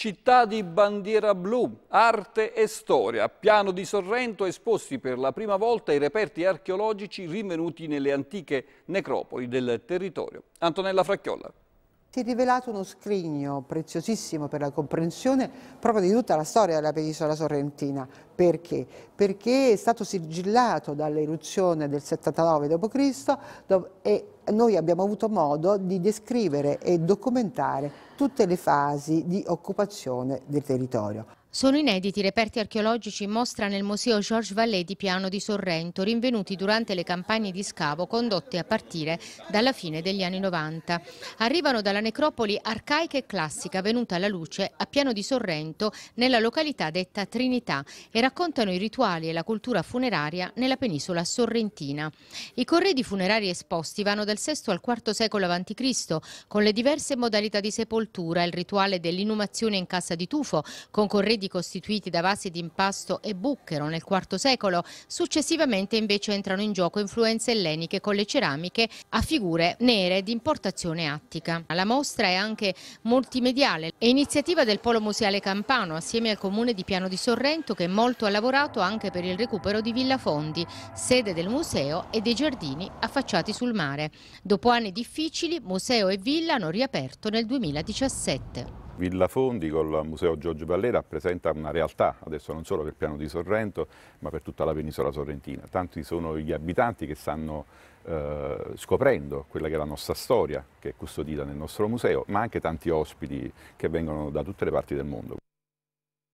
Città di bandiera blu, arte e storia. Piano di Sorrento esposti per la prima volta i reperti archeologici rinvenuti nelle antiche necropoli del territorio. Antonella Fracchiolla. Si è rivelato uno scrigno preziosissimo per la comprensione proprio di tutta la storia della penisola sorrentina. Perché? Perché è stato sigillato dall'eruzione del 79 d.C. e noi abbiamo avuto modo di descrivere e documentare tutte le fasi di occupazione del territorio. Sono inediti reperti archeologici in mostra nel Museo Georges Vallée di Piano di Sorrento, rinvenuti durante le campagne di scavo condotte a partire dalla fine degli anni 90. Arrivano dalla necropoli arcaica e classica venuta alla luce a Piano di Sorrento, nella località detta Trinità, e raccontano i rituali e la cultura funeraria nella penisola sorrentina. I corredi funerari esposti vanno dal VI al IV secolo a.C., con le diverse modalità di sepoltura, il rituale dell'inumazione in cassa di tufo, con corredi arredi costituiti da vasi di impasto e bucchero nel IV secolo, successivamente invece entrano in gioco influenze elleniche con le ceramiche a figure nere di importazione attica. La mostra è anche multimediale, è iniziativa del Polo Museale Campano assieme al Comune di Piano di Sorrento che molto ha lavorato anche per il recupero di Villa Fondi, sede del museo e dei giardini affacciati sul mare. Dopo anni difficili, museo e villa hanno riaperto nel 2017. Villa Fondi col Museo Giorgio Vallée rappresenta una realtà, adesso non solo per il Piano di Sorrento, ma per tutta la penisola sorrentina. Tanti sono gli abitanti che stanno eh, scoprendo quella che è la nostra storia, che è custodita nel nostro museo, ma anche tanti ospiti che vengono da tutte le parti del mondo.